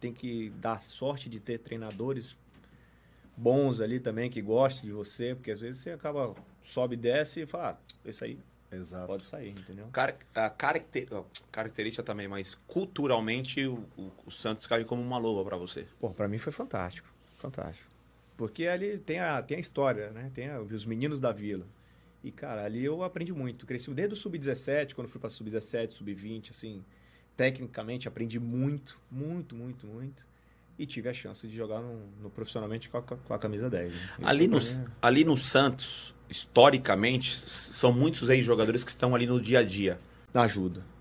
tem que dar sorte de ter treinadores bons ali também que gostem de você, porque às vezes você acaba sobe e desce e fala, ah, isso aí Exato. pode sair, entendeu? Car a caracter característica também, mas culturalmente o, o, o Santos caiu como uma loba para você. Pô, para mim foi fantástico, fantástico. Porque ali tem a, tem a história, né? Tem a, os meninos da vila. E, cara, ali eu aprendi muito. Cresci desde o sub-17, quando fui para sub-17, sub-20, assim tecnicamente, aprendi muito, muito, muito, muito. E tive a chance de jogar no, no profissionalmente com a, com a, camisa 10. Né? Ali, no, é... ali no Santos, historicamente, são muitos ex-jogadores que estão ali no dia a dia. Ajuda,